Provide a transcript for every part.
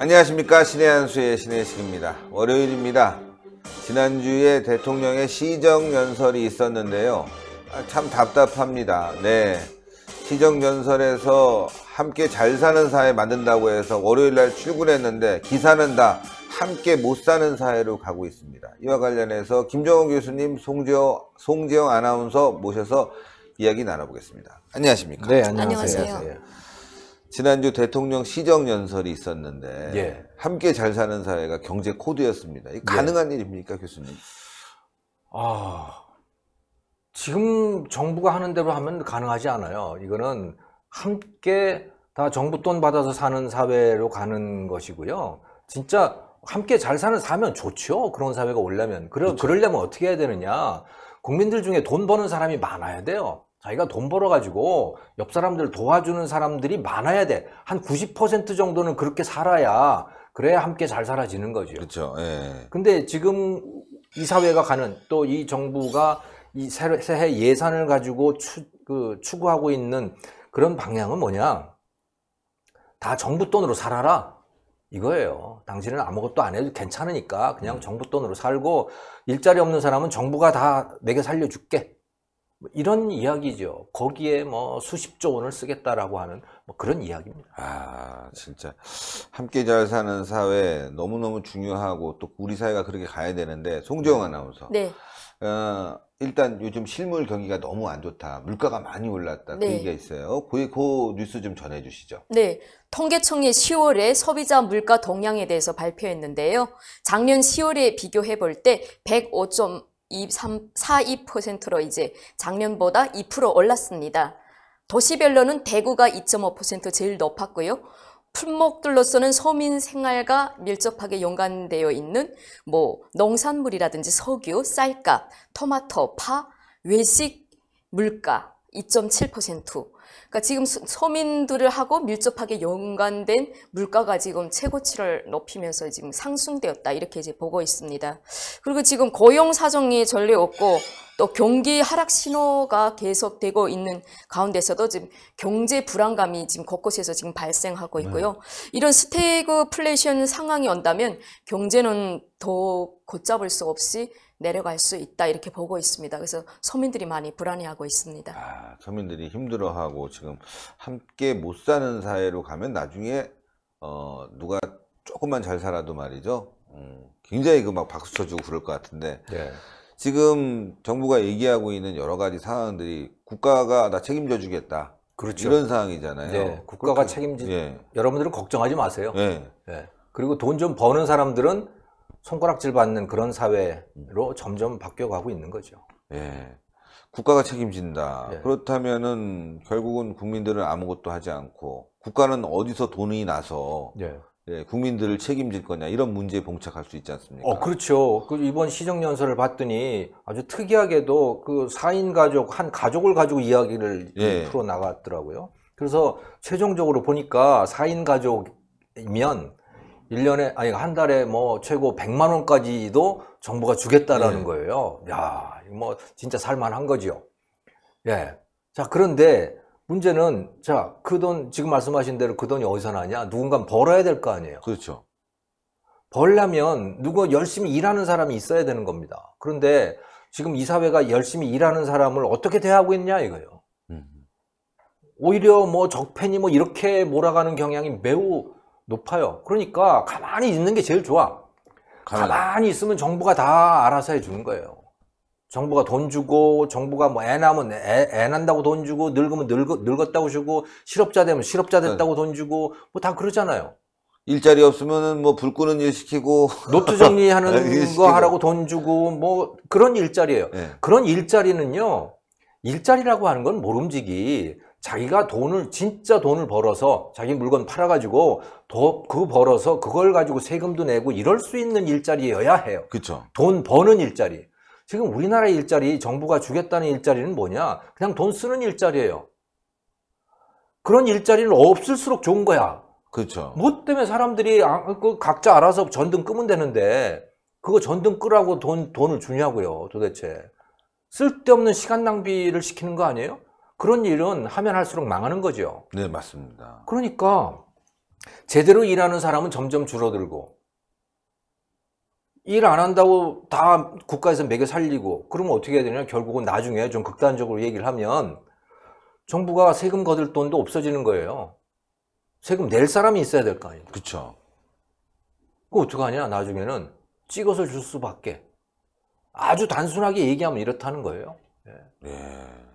안녕하십니까 신의 한수의 신혜 식입니다 월요일입니다 지난주에 대통령의 시정연설이 있었는데요 아, 참 답답합니다 네 시정연설에서 함께 잘 사는 사회 만든다고 해서 월요일날 출근했는데 기사는 다 함께 못 사는 사회로 가고 있습니다. 이와 관련해서 김정은 교수님, 송재영, 송재영 아나운서 모셔서 이야기 나눠보겠습니다. 안녕하십니까? 네, 안녕하세요. 안녕하세요. 예. 지난주 대통령 시정연설이 있었는데 예. 함께 잘 사는 사회가 경제 코드였습니다. 이거 가능한 예. 일입니까, 교수님? 아, 지금 정부가 하는 대로 하면 가능하지 않아요. 이거는 함께 다 정부 돈 받아서 사는 사회로 가는 것이고요. 진짜 함께 잘 사는 사면 좋죠. 그런 사회가 오려면. 그러, 그렇죠. 그러려면 어떻게 해야 되느냐. 국민들 중에 돈 버는 사람이 많아야 돼요. 자기가 돈 벌어가지고 옆 사람들 도와주는 사람들이 많아야 돼. 한 90% 정도는 그렇게 살아야 그래야 함께 잘 살아지는 거죠. 그렇죠. 예. 근데 지금 이 사회가 가는 또 이 정부가 이 새해 예산을 가지고 추, 그, 추구하고 있는 그런 방향은 뭐냐? 다 정부 돈으로 살아라. 이거예요. 당신은 아무것도 안 해도 괜찮으니까 그냥 정부 돈으로 살고 일자리 없는 사람은 정부가 다 내게 살려줄게. 뭐 이런 이야기죠. 거기에 뭐 수십조 원을 쓰겠다라고 하는 뭐 그런 이야기입니다. 아, 진짜. 함께 잘 사는 사회 너무너무 중요하고 또 우리 사회가 그렇게 가야 되는데 송재영 네. 아나운서. 네. 어, 일단 요즘 실물 경기가 너무 안 좋다. 물가가 많이 올랐다. 그 네. 그 얘기가 있어요. 그, 그 뉴스 좀 전해주시죠. 네. 통계청이 10월에 소비자 물가 동향에 대해서 발표했는데요. 작년 10월에 비교해 볼 때 105.42%로 이제 작년보다 2% 올랐습니다. 도시별로는 대구가 2.5% 제일 높았고요. 품목들로서는 서민 생활과 밀접하게 연관되어 있는 뭐 농산물이라든지 석유, 쌀값, 토마토, 파, 외식 물가 2.7%, 그러니까 지금 서민들을 하고 밀접하게 연관된 물가가 지금 최고치를 높이면서 지금 상승되었다 이렇게 이제 보고 있습니다. 그리고 지금 고용 사정이 전례 없고 또 경기 하락 신호가 계속되고 있는 가운데서도 지금 경제 불안감이 지금 곳곳에서 지금 발생하고 네. 있고요. 이런 스테이그플레이션 상황이 온다면 경제는 더 걷잡을 수 없이 내려갈 수 있다 이렇게 보고 있습니다. 그래서 서민들이 많이 불안해하고 있습니다. 아, 서민들이 힘들어하고 지금 함께 못 사는 사회로 가면 나중에 어, 누가 조금만 잘 살아도 말이죠. 음, 굉장히 그 막 박수 쳐주고 그럴 것 같은데 네. 지금 정부가 얘기하고 있는 여러 가지 상황들이 국가가 나 책임져 주겠다. 그렇죠. 이런 상황이잖아요. 네, 국가가 책임지. 예. 여러분들은 걱정하지 마세요. 네. 예. 그리고 돈 좀 버는 사람들은 손가락질 받는 그런 사회로 점점 바뀌어가고 있는 거죠. 예. 국가가 책임진다. 예. 그렇다면은 결국은 국민들은 아무것도 하지 않고 국가는 어디서 돈이 나서 예. 예, 국민들을 책임질 거냐 이런 문제에 봉착할 수 있지 않습니까? 어, 그렇죠. 그 이번 시정연설을 봤더니 아주 특이하게도 그 4인 가족 한 가족을 가지고 이야기를 예. 풀어 나갔더라고요. 그래서 최종적으로 보니까 4인 가족이면 1년에 아니 한 달에 뭐 최고 100만 원까지도 정부가 주겠다라는 네. 거예요. 야, 뭐 진짜 살만한 거지요. 예. 자, 그런데 문제는 자, 그 돈 지금 말씀하신 대로 그 돈이 어디서 나냐? 누군가 벌어야 될 거 아니에요. 그렇죠. 벌려면 누구 열심히 일하는 사람이 있어야 되는 겁니다. 그런데 지금 이 사회가 열심히 일하는 사람을 어떻게 대하고 있냐 이거예요. 음. 오히려 뭐 적폐니 뭐 이렇게 몰아가는 경향이 매우 높아요. 그러니까 가만히 있는 게 제일 좋아. 가만히, 가만히 있으면 정부가 다 알아서 해주는 거예요. 정부가 돈 주고 정부가 뭐 애 낳으면 애, 애난다고돈 주고 늙으면 늙, 늙었다고 주고 실업자 되면 실업자 됐다고 네. 돈 주고 뭐 다 그러잖아요. 일자리 없으면뭐 불 끄는 일 시키고 노트 정리하는 네, 일 시키고. 거 하라고 돈 주고 뭐 그런 일자리예요. 네. 그런 일자리는요. 일자리라고 하는 건 모름지기 자기가 돈을 진짜 돈을 벌어서 자기 물건 팔아가지고 그 벌어서 그걸 가지고 세금도 내고 이럴 수 있는 일자리여야 해요. 그렇죠. 돈 버는 일자리. 지금 우리나라 일자리 정부가 주겠다는 일자리는 뭐냐? 그냥 돈 쓰는 일자리예요. 그런 일자리는 없을수록 좋은 거야. 그렇죠. 뭐 때문에 사람들이 아, 그 각자 알아서 전등 끄면 되는데 그거 전등 끄라고 돈 돈을 주냐고요, 도대체. 쓸데없는 시간 낭비를 시키는 거 아니에요? 그런 일은 하면 할수록 망하는 거죠. 네, 맞습니다. 그러니까 제대로 일하는 사람은 점점 줄어들고 일 안 한다고 다 국가에서 매겨 살리고 그러면 어떻게 해야 되냐 결국은 나중에 좀 극단적으로 얘기를 하면 정부가 세금 거둘 돈도 없어지는 거예요. 세금 낼 사람이 있어야 될 거 아니에요. 그렇죠. 그 어떡하냐 나중에는 찍어서 줄 수밖에 아주 단순하게 얘기하면 이렇다는 거예요. 예. 예.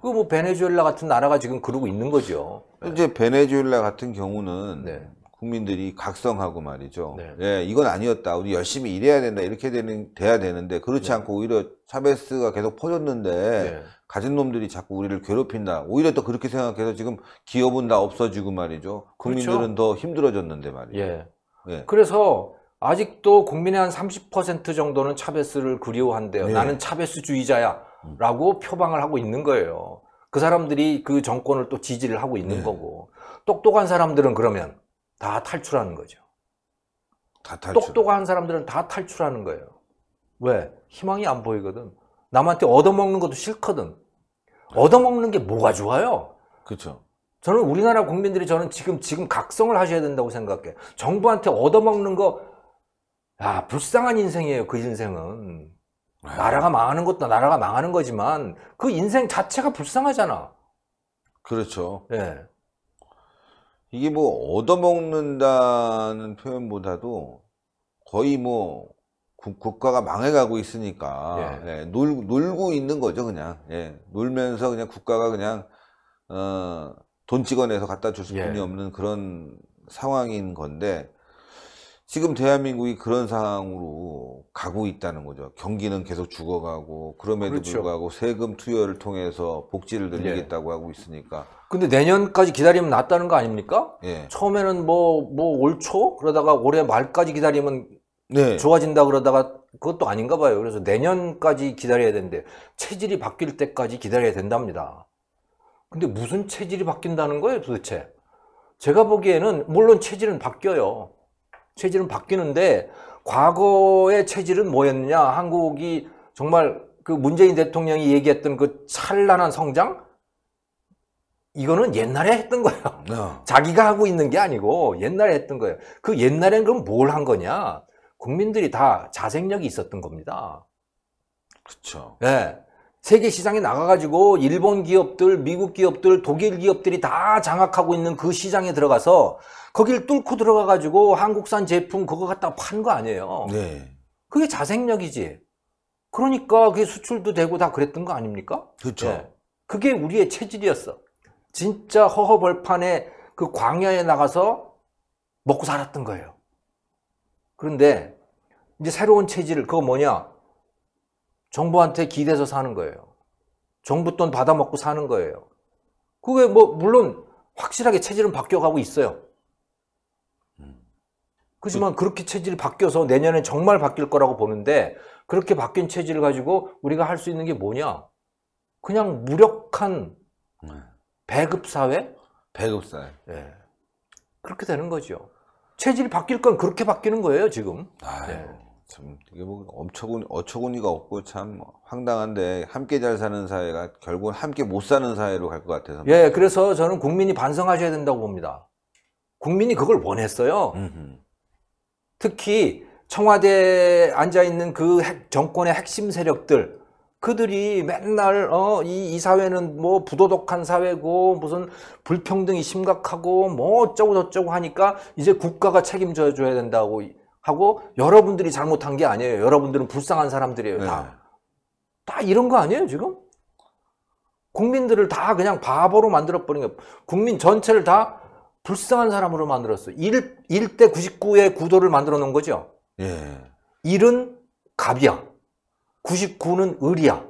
그뭐 베네수엘라 같은 나라가 지금 그러고 있는 거죠. 예. 이제 베네수엘라 같은 경우는 네. 국민들이 각성하고 말이죠. 네. 예, 이건 아니었다. 우리 열심히 일해야 된다. 이렇게 되는, 돼야 되는데, 그렇지 네. 않고 오히려 차베스가 계속 퍼졌는데, 네. 가진 놈들이 자꾸 우리를 괴롭힌다. 오히려 또 그렇게 생각해서 지금 기업은 다 없어지고 말이죠. 국민들은 그렇죠? 더 힘들어졌는데 말이죠. 예. 예. 그래서 아직도 국민의 한 30% 정도는 차베스를 그리워한대요. 네. 나는 차베스주의자야. 라고 표방을 하고 있는 거예요. 그 사람들이 그 정권을 또 지지를 하고 있는 네. 거고 똑똑한 사람들은 그러면 다 탈출하는 거죠. 다 탈출. 똑똑한 사람들은 다 탈출하는 거예요. 왜? 희망이 안 보이거든. 남한테 얻어먹는 것도 싫거든. 네. 얻어먹는 게 뭐가 좋아요? 그렇죠. 저는 우리나라 국민들이 저는 지금 지금 각성을 하셔야 된다고 생각해. 정부한테 얻어먹는 거, 아 불쌍한 인생이에요. 그 인생은 네. 나라가 망하는 것도 나라가 망하는 거지만 그 인생 자체가 불쌍하잖아. 그렇죠. 예. 이게 뭐 얻어먹는다는 표현보다도 거의 뭐 국가가 망해가고 있으니까 예. 예, 놀, 놀고 있는 거죠 그냥 예, 놀면서 그냥 국가가 그냥 어, 돈 찍어내서 갖다 줄수돈이 예. 없는 그런 상황인 건데 지금 대한민국이 그런 상황으로 가고 있다는 거죠. 경기는 계속 죽어가고 그럼에도 그렇죠. 불구하고 세금 투여를 통해서 복지를 늘리겠다고 네. 하고 있으니까. 근데 내년까지 기다리면 낫다는 거 아닙니까? 네. 처음에는 뭐뭐올초 그러다가 올해 말까지 기다리면 네. 좋아진다 그러다가 그것도 아닌가 봐요. 그래서 내년까지 기다려야 된대 체질이 바뀔 때까지 기다려야 된답니다. 근데 무슨 체질이 바뀐다는 거예요 도대체? 제가 보기에는 물론 체질은 바뀌어요. 체질은 바뀌는데 과거의 체질은 뭐였느냐? 한국이 정말 그 문재인 대통령이 얘기했던 그 찬란한 성장? 이거는 옛날에 했던 거예요. 어. 자기가 하고 있는 게 아니고 옛날에 했던 거예요. 그 옛날엔 그럼 뭘 한 거냐? 국민들이 다 자생력이 있었던 겁니다. 그렇죠. 네. 세계 시장에 나가가지고 일본 기업들, 미국 기업들, 독일 기업들이 다 장악하고 있는 그 시장에 들어가서 거길 뚫고 들어가가지고 한국산 제품 그거 갖다 판 거 아니에요. 네. 그게 자생력이지. 그러니까 그게 수출도 되고 다 그랬던 거 아닙니까? 그렇죠. 네. 그게 우리의 체질이었어. 진짜 허허벌판에 그 광야에 나가서 먹고 살았던 거예요. 그런데 이제 새로운 체질, 그거 뭐냐? 정부한테 기대서 사는 거예요. 정부 돈 받아먹고 사는 거예요. 그게 뭐 물론 확실하게 체질은 바뀌어가고 있어요. 그렇지만 그렇게 체질이 바뀌어서 내년에 정말 바뀔 거라고 보는데 그렇게 바뀐 체질을 가지고 우리가 할 수 있는 게 뭐냐? 그냥 무력한 배급 사회? 배급 사회. 네. 그렇게 되는 거죠. 체질이 바뀔 건 그렇게 바뀌는 거예요, 지금. 아유. 네. 참 이게 뭐엄청 어처구니가 없고 참 황당한데 함께 잘 사는 사회가 결국은 함께 못 사는 사회로 갈 것 같아서 예 그래서 저는 국민이 반성하셔야 된다고 봅니다 국민이 그걸 원했어요 특히 청와대에 앉아있는 그 정권의 핵심 세력들 그들이 맨날 어, 이, 이 사회는 뭐 부도덕한 사회고 무슨 불평등이 심각하고 뭐 어쩌고 저쩌고 하니까 이제 국가가 책임져 줘야 된다고 하고 여러분들이 잘못한 게 아니에요. 여러분들은 불쌍한 사람들이에요. 네. 다. 이런 거 아니에요, 지금? 국민들을 다 그냥 바보로 만들어버린 거 국민 전체를 다 불쌍한 사람으로 만들었어요. 1, 1대 99의 구도를 만들어 놓은 거죠. 예. 1은 갑이야. 99는 을이야.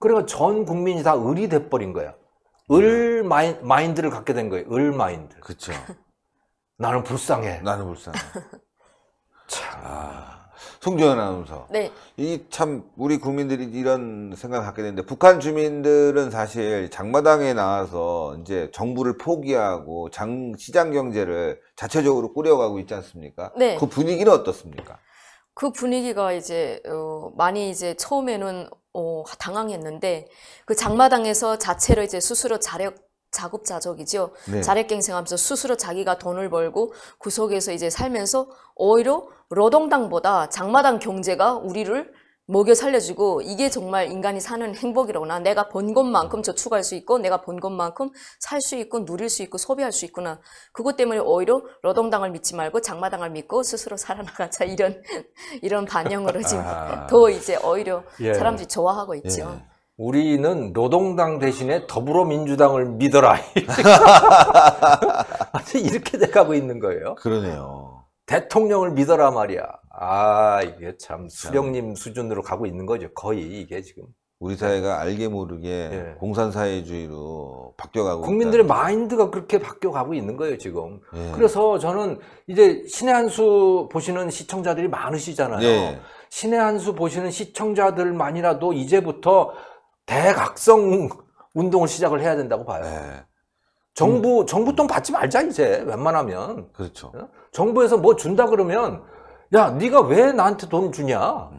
그래니전 그러니까 국민이 다 을이 돼버린 거야. 을 네. 마인, 마인드를 갖게 된 거예요. 을 마인드. 그렇죠. 나는 불쌍해. 나는 불쌍해. 자, 송주현 아나운서. 네. 이 참 우리 국민들이 이런 생각을 갖게 되는데 북한 주민들은 사실 장마당에 나와서 이제 정부를 포기하고 장 시장 경제를 자체적으로 꾸려가고 있지 않습니까? 네. 그 분위기는 어떻습니까? 그 분위기가 이제 어, 많이 이제 처음에는 어, 당황했는데 그 장마당에서 자체를 이제 스스로 자력 자급자족이죠. 네. 자력갱생하면서 스스로 자기가 돈을 벌고 구석에서 이제 살면서 오히려 노동당보다 장마당 경제가 우리를 먹여 살려주고 이게 정말 인간이 사는 행복이라구나. 내가 번 것만큼 네. 저축할 수 있고 내가 번 것만큼 살 수 있고 누릴 수 있고 소비할 수 있구나. 그것 때문에 오히려 노동당을 믿지 말고 장마당을 믿고 스스로 살아나가자 이런 이런 반영으로 지금 아. 더 이제 오히려 예. 사람들이 좋아하고 있죠. 예. 우리는 노동당 대신에 더불어민주당을 믿어라. 이렇게 돼가고 있는 거예요. 그러네요. 대통령을 믿어라 말이야. 아, 이게 참 수령님 수준으로 가고 있는 거죠. 거의 이게 지금. 우리 사회가 알게 모르게 예. 공산사회주의로 바뀌어가고 국민들의 있다는. 마인드가 그렇게 바뀌어가고 있는 거예요 지금 예. 그래서 저는 이제 신의 한수 보시는 시청자들이 많으시잖아요 예. 신의 한수 보시는 시청자들만이라도 이제부터 대각성 운동을 시작을 해야 된다고 봐요. 네. 정부 음. 정부 돈 받지 말자 이제 웬만하면. 그렇죠. 정부에서 뭐 준다 그러면 야 네가 왜 나한테 돈 주냐?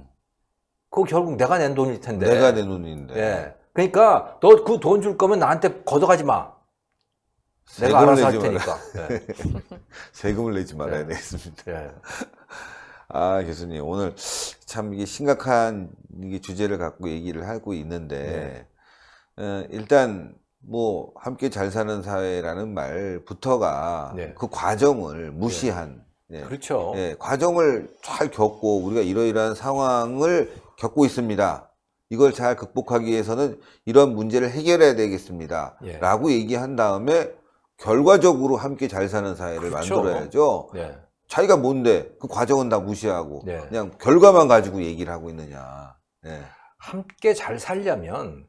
그거 결국 내가 낸 돈일 텐데. 내가 낸 돈인데. 예. 그러니까 너 그 돈 줄 거면 나한테 걷어가지 마. 내가 알아서 할 테니까. 네. 세금을 내지 말아야 네. 되겠습니다. 네. 아, 교수님, 오늘 참 이게 심각한 이게 주제를 갖고 얘기를 하고 있는데, 네. 어, 일단, 뭐, 함께 잘 사는 사회라는 말부터가 네. 그 과정을 네. 무시한. 네. 그렇죠. 예, 과정을 잘 겪고, 우리가 이러이러한 상황을 겪고 있습니다. 이걸 잘 극복하기 위해서는 이런 문제를 해결해야 되겠습니다. 예. 라고 얘기한 다음에 결과적으로 함께 잘 사는 사회를 그렇죠. 만들어야죠. 네. 자기가 뭔데 그 과정은 다 무시하고 네. 그냥 결과만 가지고 얘기를 하고 있느냐. 네. 함께 잘 살려면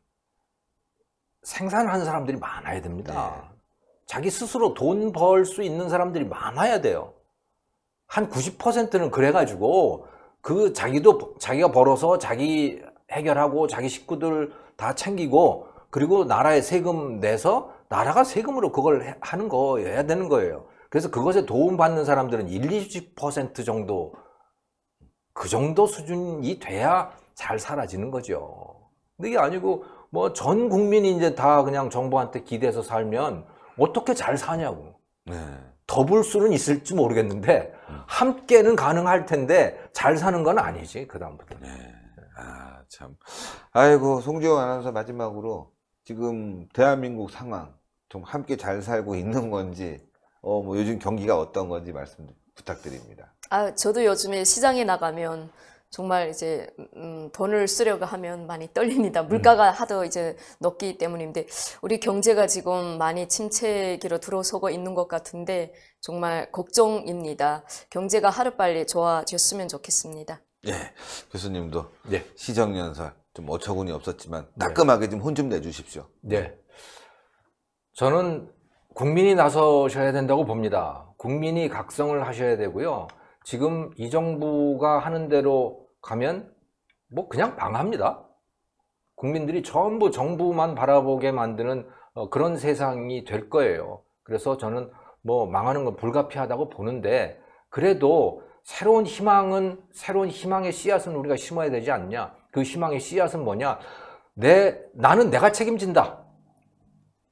생산하는 사람들이 많아야 됩니다. 네. 자기 스스로 돈 벌 수 있는 사람들이 많아야 돼요. 한 90%는 그래가지고 그 자기도 자기가 벌어서 자기 해결하고 자기 식구들 다 챙기고 그리고 나라에 세금 내서 나라가 세금으로 그걸 하는 거여야 되는 거예요. 그래서 그것에 도움받는 사람들은 1, 20% 정도 그 정도 수준이 돼야 잘 사라지는 거죠. 근데 이게 아니고 뭐 전 국민이 이제 다 그냥 정부한테 기대서 살면 어떻게 잘 사냐고. 네. 더블 수는 있을지 모르겠는데 함께는 가능할 텐데 잘 사는 건 아니지 그 다음부터. 네. 아 참. 아이고 송지호 아나운서 마지막으로 지금 대한민국 상황 좀 함께 잘 살고 있는 건지 어, 뭐 요즘 경기가 어떤 건지 말씀 부탁드립니다. 아, 저도 요즘에 시장에 나가면 정말 이제 음, 돈을 쓰려고 하면 많이 떨립니다. 음. 물가가 음. 하도 이제 높기 때문인데 우리 경제가 지금 많이 침체기로 들어서고 있는 것 같은데 정말 걱정입니다. 경제가 하루빨리 좋아졌으면 좋겠습니다. 예, 교수님도 예. 시정연설 좀 어처구니 없었지만 네. 따끔하게 좀 혼좀 좀 내주십시오. 네. 저는 국민이 나서셔야 된다고 봅니다. 국민이 각성을 하셔야 되고요. 지금 이 정부가 하는 대로 가면 뭐 그냥 망합니다 국민들이 전부 정부만 바라보게 만드는 어, 그런 세상이 될 거예요. 그래서 저는 뭐 망하는 건 불가피하다고 보는데 그래도 새로운 희망은 새로운 희망의 씨앗은 우리가 심어야 되지 않냐? 그 희망의 씨앗은 뭐냐? 내 나는 내가 책임진다.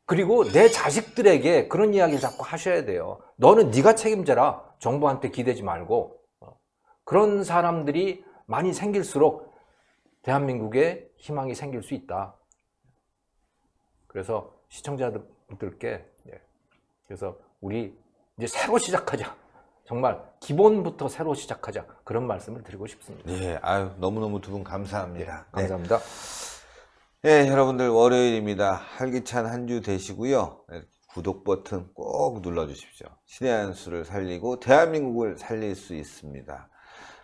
그리고 내 자식들에게 그런 이야기를 자꾸 하셔야 돼요. 너는 네가 책임져라. 정부한테 기대지 말고. 어. 그런 사람들이 많이 생길수록 대한민국에 희망이 생길 수 있다. 그래서 시청자들께 예. 그래서 우리 이제 새로 시작하자. 정말 기본부터 새로 시작하자 그런 말씀을 드리고 싶습니다. 네, 아유 너무 너무 두분 예, 감사합니다. 네, 감사합니다. 네. 예, 여러분들 월요일입니다. 활기찬 한 주 되시고요. 구독 버튼 꼭 눌러주십시오. 신의 한 수를 살리고 대한민국을 살릴 수 있습니다.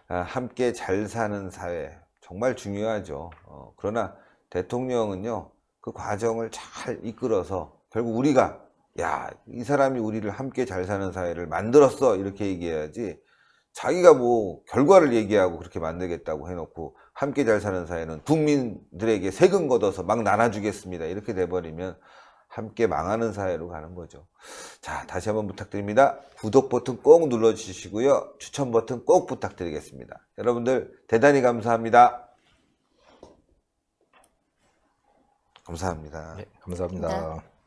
아, 함께 잘 사는 사회 정말 중요하죠. 어, 그러나 대통령은요 그 과정을 잘 이끌어서 결국 우리가 야 이 사람이 우리를 함께 잘 사는 사회를 만들었어 이렇게 얘기해야지 자기가 뭐 결과를 얘기하고 그렇게 만들겠다고 해놓고 함께 잘 사는 사회는 국민들에게 세금 걷어서 막 나눠주겠습니다. 이렇게 돼버리면 함께 망하는 사회로 가는 거죠. 자, 다시 한번 부탁드립니다. 구독 버튼 꼭 눌러주시고요. 추천 버튼 꼭 부탁드리겠습니다. 여러분들 대단히 감사합니다. 감사합니다. 네, 감사합니다. 감사합니다.